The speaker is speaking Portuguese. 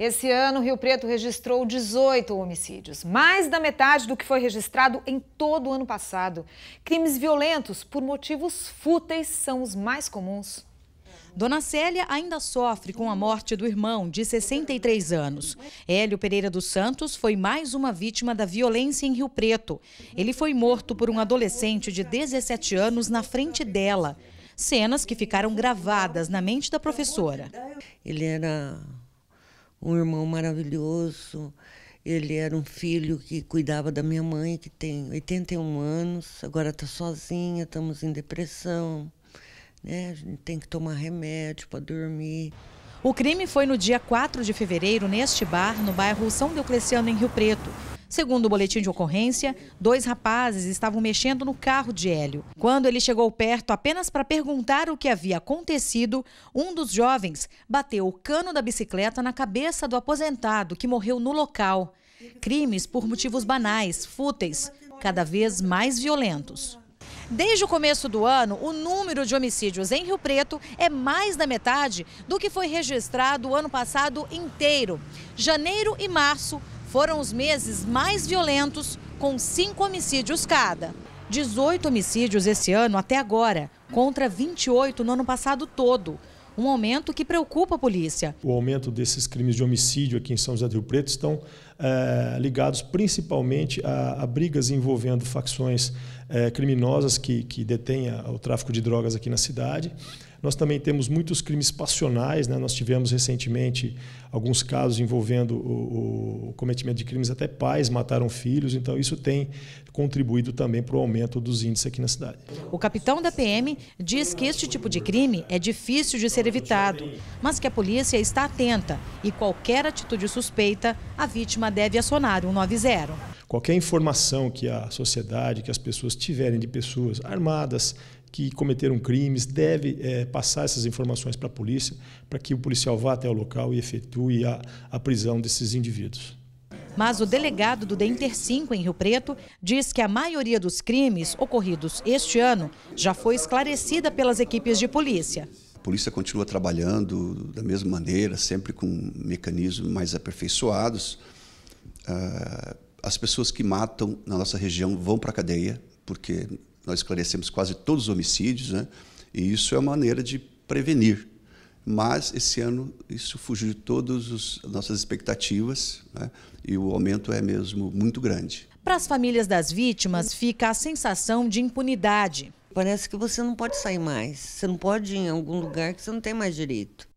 Esse ano, Rio Preto registrou 18 homicídios, mais da metade do que foi registrado em todo o ano passado. Crimes violentos por motivos fúteis são os mais comuns. Dona Célia ainda sofre com a morte do irmão, de 63 anos. Hélio Pereira dos Santos foi mais uma vítima da violência em Rio Preto. Ele foi morto por um adolescente de 17 anos na frente dela. Cenas que ficaram gravadas na mente da professora. Ele era um irmão maravilhoso. Ele era um filho que cuidava da minha mãe, que tem 81 anos, agora está sozinha, estamos em depressão, né? A gente tem que tomar remédio para dormir. O crime foi no dia 4 de fevereiro, neste bar, no bairro São Diocleciano, em Rio Preto. Segundo o boletim de ocorrência, dois rapazes estavam mexendo no carro de Hélio. Quando ele chegou perto apenas para perguntar o que havia acontecido, um dos jovens bateu o cano da bicicleta na cabeça do aposentado que morreu no local. Crimes por motivos banais, fúteis, cada vez mais violentos. Desde o começo do ano, o número de homicídios em Rio Preto é mais da metade do que foi registrado o ano passado inteiro. Janeiro e março foram os meses mais violentos, com cinco homicídios cada. 18 homicídios esse ano até agora, contra 28 no ano passado todo. Um aumento que preocupa a polícia. O aumento desses crimes de homicídio aqui em São José do Rio Preto estão é, ligados principalmente a, a, brigas envolvendo facções é, criminosas que, que detêm o tráfico de drogas aqui na cidade. Nós também temos muitos crimes passionais, né? nós tivemos recentemente alguns casos envolvendo o, o cometimento de crimes, até pais mataram filhos, então isso tem contribuído também para o aumento dos índices aqui na cidade. O capitão da PM diz que este tipo de crime é difícil de ser evitado, mas que a polícia está atenta e qualquer atitude suspeita, a vítima deve acionar o 90. Qualquer informação que a sociedade, que as pessoas tiverem de pessoas armadas, que cometeram crimes, deve é, passar essas informações para a polícia, para que o policial vá até o local e efetue a, a prisão desses indivíduos. Mas o delegado do Denter 5 em Rio Preto diz que a maioria dos crimes ocorridos este ano já foi esclarecida pelas equipes de polícia. A polícia continua trabalhando da mesma maneira, sempre com mecanismos mais aperfeiçoados. Uh as pessoas que matam na nossa região vão para a cadeia, porque nós esclarecemos quase todos os homicídios, né? e isso é uma maneira de prevenir. Mas esse ano isso fugiu de todas as nossas expectativas né? e o aumento é mesmo muito grande. Para as famílias das vítimas fica a sensação de impunidade. Parece que você não pode sair mais, você não pode ir em algum lugar que você não tem mais direito.